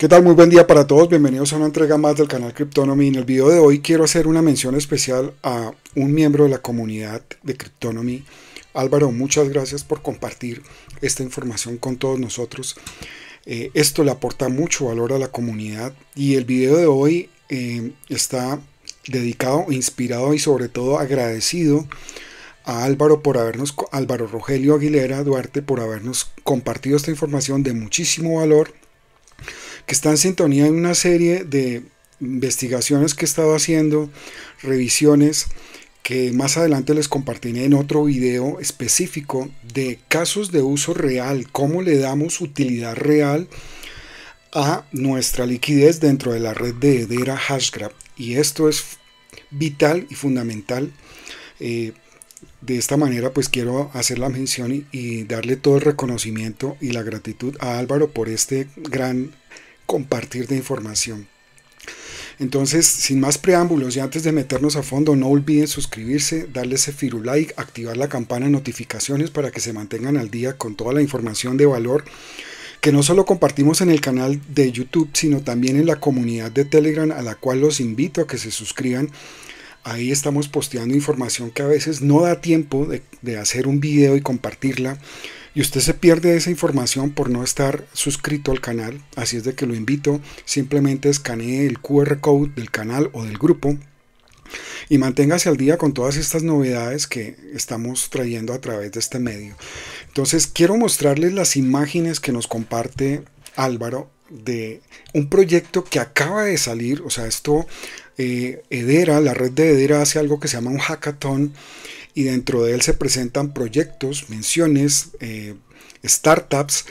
¿Qué tal? Muy buen día para todos. Bienvenidos a una entrega más del canal Cryptonomy. En el video de hoy quiero hacer una mención especial a un miembro de la comunidad de Cryptonomy. Álvaro, muchas gracias por compartir esta información con todos nosotros. Eh, esto le aporta mucho valor a la comunidad y el video de hoy eh, está dedicado, inspirado y sobre todo agradecido a Álvaro por habernos, Álvaro Rogelio Aguilera Duarte por habernos compartido esta información de muchísimo valor que está en sintonía en una serie de investigaciones que he estado haciendo, revisiones que más adelante les compartiré en otro video específico de casos de uso real, cómo le damos utilidad real a nuestra liquidez dentro de la red de Hedera Hashgraph. Y esto es vital y fundamental. Eh, de esta manera pues quiero hacer la mención y, darle todo el reconocimiento y la gratitud a Álvaro por este gran compartir de información. Entonces, sin más preámbulos y antes de meternos a fondo, no olviden suscribirse, darle ese firu activar la campana de notificaciones para que se mantengan al día con toda la información de valor que no solo compartimos en el canal de YouTube, sino también en la comunidad de Telegram a la cual los invito a que se suscriban. Ahí estamos posteando información que a veces no da tiempo de, de hacer un video y compartirla y usted se pierde esa información por no estar suscrito al canal, así es de que lo invito, simplemente escanee el QR code del canal o del grupo y manténgase al día con todas estas novedades que estamos trayendo a través de este medio. Entonces quiero mostrarles las imágenes que nos comparte Álvaro de un proyecto que acaba de salir, o sea, esto eh, Edera, la red de Edera hace algo que se llama un hackathon y dentro de él se presentan proyectos, menciones, eh, startups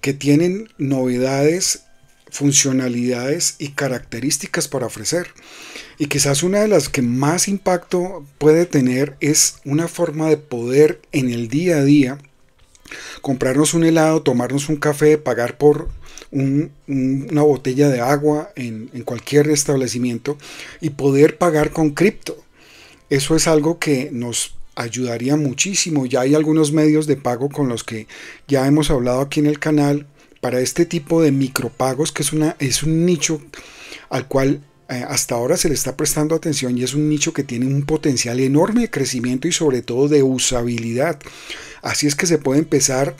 que tienen novedades, funcionalidades y características para ofrecer. Y quizás una de las que más impacto puede tener es una forma de poder en el día a día comprarnos un helado, tomarnos un café, pagar por una botella de agua en, en cualquier establecimiento y poder pagar con cripto. Eso es algo que nos ayudaría muchísimo. Ya hay algunos medios de pago con los que ya hemos hablado aquí en el canal para este tipo de micropagos, que es, una, es un nicho al cual eh, hasta ahora se le está prestando atención y es un nicho que tiene un potencial enorme de crecimiento y sobre todo de usabilidad. Así es que se puede empezar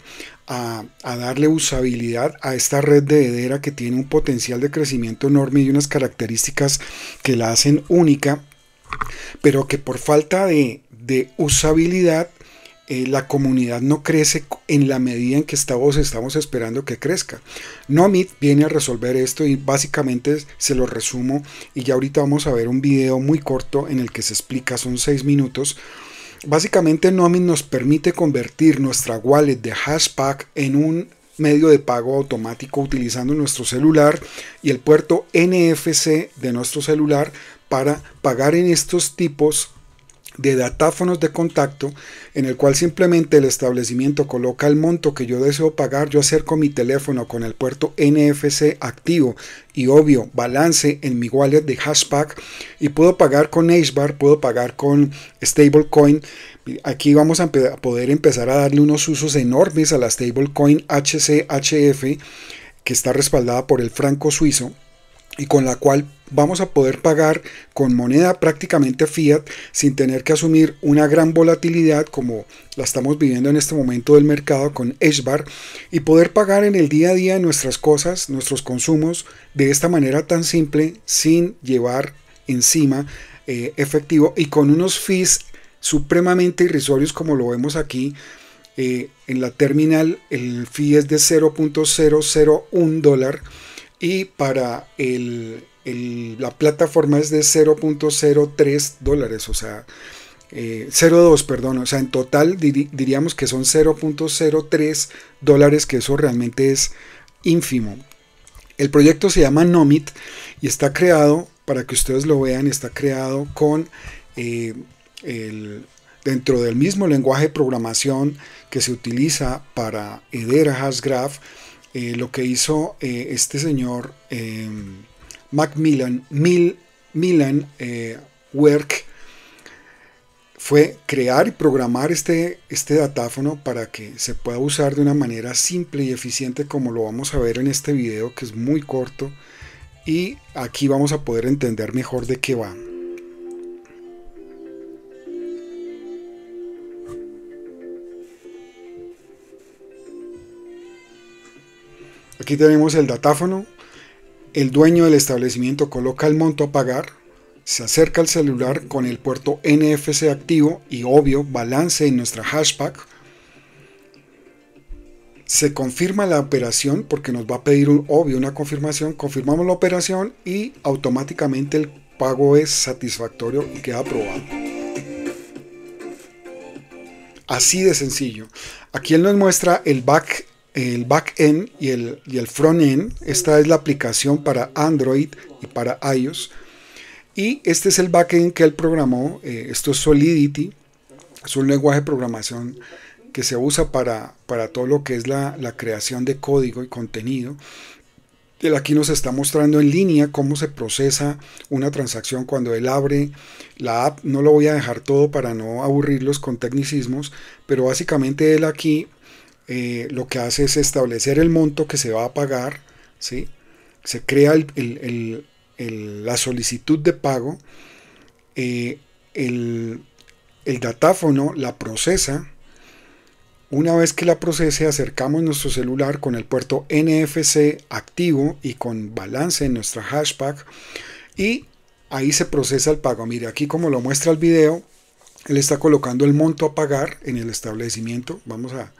a, a, darle usabilidad a esta red de heredera que tiene un potencial de crecimiento enorme y unas características que la hacen única, pero que por falta de de usabilidad, eh, la comunidad no crece en la medida en que estamos, estamos esperando que crezca. Nomit viene a resolver esto y básicamente se lo resumo y ya ahorita vamos a ver un video muy corto en el que se explica, son seis minutos. Básicamente Nomit nos permite convertir nuestra wallet de Hashpack en un medio de pago automático utilizando nuestro celular y el puerto NFC de nuestro celular para pagar en estos tipos de datáfonos de contacto en el cual simplemente el establecimiento coloca el monto que yo deseo pagar, yo acerco mi teléfono con el puerto NFC activo y obvio balance en mi wallet de Hashpack y puedo pagar con HBAR, puedo pagar con Stablecoin. Aquí vamos a poder empezar a darle unos usos enormes a la Stablecoin HCHF que está respaldada por el franco suizo y con la cual vamos a poder pagar con moneda prácticamente fiat sin tener que asumir una gran volatilidad como la estamos viviendo en este momento del mercado con HBAR y poder pagar en el día a día nuestras cosas, nuestros consumos de esta manera tan simple sin llevar encima eh, efectivo y con unos fees supremamente irrisorios como lo vemos aquí eh, en la terminal el fee es de 0.001 dólar y para el, la plataforma es de 0.03 dólares, o sea, 0.2, eh, perdón, o sea, en total diríamos que son 0.03 dólares, que eso realmente es ínfimo. El proyecto se llama Nomit y está creado, para que ustedes lo vean, está creado con eh, dentro del mismo lenguaje de programación que se utiliza para a Hasgraph eh, lo que hizo eh, este señor em, Macmillan Mil, Milan eh, Work fue crear y programar este, este datáfono para que se pueda usar de una manera simple y eficiente como lo vamos a ver en este video que es muy corto y aquí vamos a poder entender mejor de qué va. Aquí tenemos el datáfono. El dueño del establecimiento coloca el monto a pagar. Se acerca al celular con el puerto NFC activo y obvio balance en nuestra hashback. Se confirma la operación porque nos va a pedir un obvio una confirmación. Confirmamos la operación y automáticamente el pago es satisfactorio y queda aprobado. Así de sencillo. Aquí él nos muestra el back el back-end y el, y el front-end. Esta es la aplicación para Android y para iOS. Y este es el back-end que él programó. Eh, esto es Solidity. Es un lenguaje de programación que se usa para, para todo lo que es la, la, creación de código y contenido. Él aquí nos está mostrando en línea cómo se procesa una transacción cuando él abre la app. No lo voy a dejar todo para no aburrirlos con tecnicismos, pero básicamente él aquí eh, lo que hace es establecer el monto que se va a pagar, ¿sí? se crea la solicitud de pago, eh, el, datáfono la procesa, una vez que la procese acercamos nuestro celular con el puerto NFC activo y con balance en nuestra hashpack y ahí se procesa el pago. Mire, aquí como lo muestra el video, él está colocando el monto a pagar en el establecimiento. Vamos a,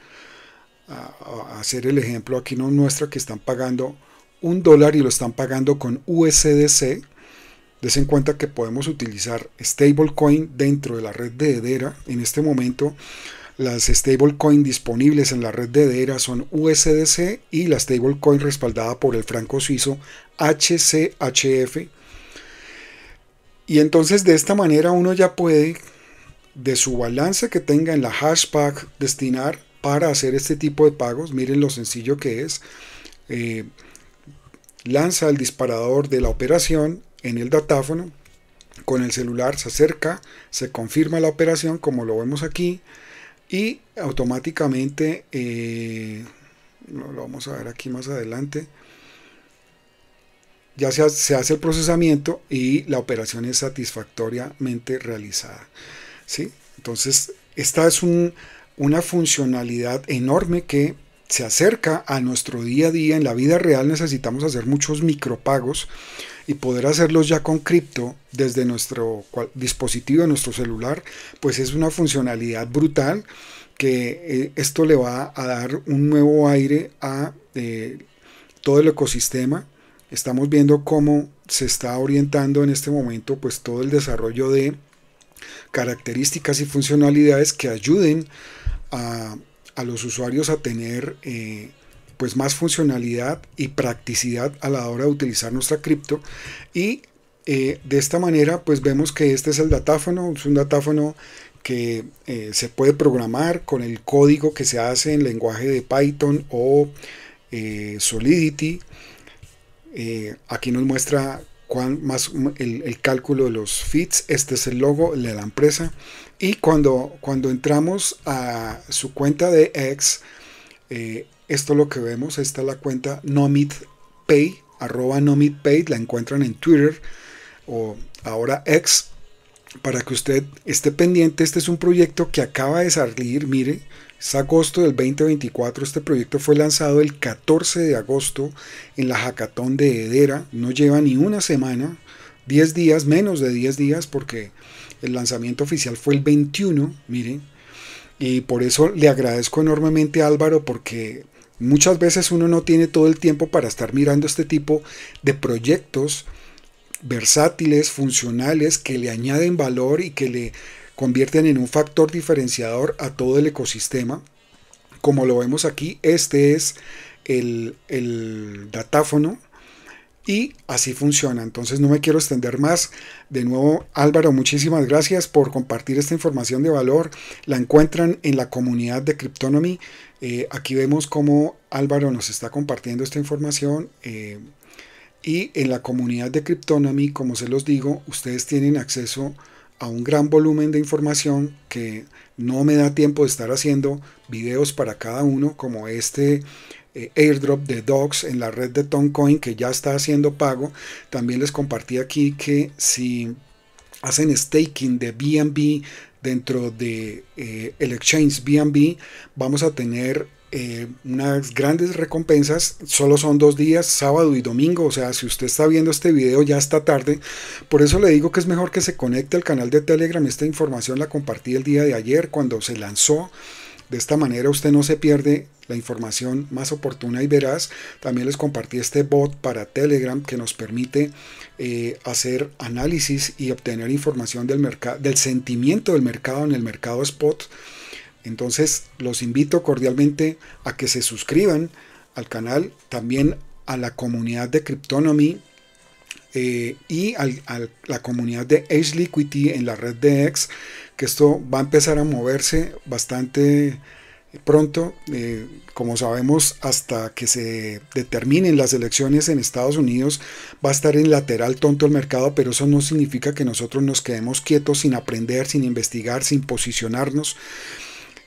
a, hacer el ejemplo, aquí nos muestra que están pagando un dólar y lo están pagando con USDC. Des en cuenta que podemos utilizar stablecoin dentro de la red de Hedera. En este momento las stablecoin disponibles en la red de Hedera son USDC y la stablecoin respaldada por el franco suizo HCHF. Y entonces de esta manera uno ya puede de su balance que tenga en la hashpack destinar para hacer este tipo de pagos. Miren lo sencillo que es. Eh, lanza el disparador de la operación en el datáfono. Con el celular se acerca, se confirma la operación como lo vemos aquí y automáticamente, eh, lo vamos a ver aquí más adelante, ya se, hace el procesamiento y la operación es satisfactoriamente realizada. ¿sí? Entonces, esta es un, una funcionalidad enorme que se acerca a nuestro día a día. En la vida real necesitamos hacer muchos micropagos y poder hacerlos ya con cripto desde nuestro dispositivo, nuestro celular, pues es una funcionalidad brutal que eh, esto le va a dar un nuevo aire a eh, todo el ecosistema. Estamos viendo cómo se está orientando en este momento pues todo el desarrollo de características y funcionalidades que ayuden a, los usuarios a tener eh, pues más funcionalidad y practicidad a la hora de utilizar nuestra cripto y eh, de esta manera pues vemos que este es el datáfono, es un datáfono que eh, se puede programar con el código que se hace en lenguaje de Python o Solidity. aquí nos muestra más mm, el, cálculo de los feeds, este es el logo de la empresa. Y cuando, cuando entramos a su cuenta de X, eh, esto lo que vemos, esta es la cuenta NomitPay, arroba NomitPay, la encuentran en Twitter o ahora X, para que usted esté pendiente, este es un proyecto que acaba de salir, mire, es agosto del 2024, este proyecto fue lanzado el 14 de agosto en la jacatón de Hedera, no lleva ni una semana, 10 días, menos de 10 días, porque el lanzamiento oficial fue el 21, miren, y por eso le agradezco enormemente a Álvaro porque muchas veces uno no tiene todo el tiempo para estar mirando este tipo de proyectos versátiles, funcionales, que le añaden valor y que le convierten en un factor diferenciador a todo el ecosistema. Como lo vemos aquí, este es el, datáfono y así funciona. Entonces no me quiero extender más. De nuevo, Álvaro, muchísimas gracias por compartir esta información de valor. La encuentran en la comunidad de Cryptonomy. Eh, aquí vemos cómo Álvaro nos está compartiendo esta información. Eh, y en la comunidad de Cryptonomy, como se los digo, ustedes tienen acceso a a un gran volumen de información que no me da tiempo de estar haciendo videos para cada uno, como este eh, airdrop de Docs en la red de Toncoin que ya está haciendo pago. También les compartí aquí que si hacen staking de BNB dentro de eh, el exchange BNB, vamos a tener eh, unas grandes recompensas. Solo son dos días, sábado y domingo. O sea, si usted está viendo este video ya está tarde. Por eso le digo que es mejor que se conecte al canal de Telegram. Esta información la compartí el día de ayer cuando se lanzó. De esta manera usted no se pierde la información más oportuna y veraz. También les compartí este bot para Telegram que nos permite eh, hacer análisis y obtener información del, del sentimiento del mercado en el mercado spot entonces los invito cordialmente a que se suscriban al canal, también a la comunidad de Cryptonomy eh, y a la comunidad de Age Liquidity en la red de X, que esto va a empezar a moverse bastante pronto, eh, como sabemos, hasta que se determinen las elecciones en Estados Unidos, va a estar en lateral tonto el mercado, pero eso no significa que nosotros nos quedemos quietos sin aprender, sin investigar, sin posicionarnos.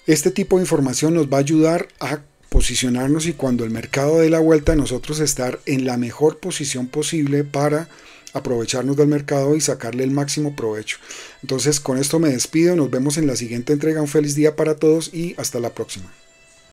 Este tipo de información nos va a ayudar a posicionarnos y cuando el mercado dé la vuelta nosotros estar en la mejor posición posible para aprovecharnos del mercado y sacarle el máximo provecho. Entonces con esto me despido, nos vemos en la siguiente entrega, un feliz día para todos y hasta la próxima.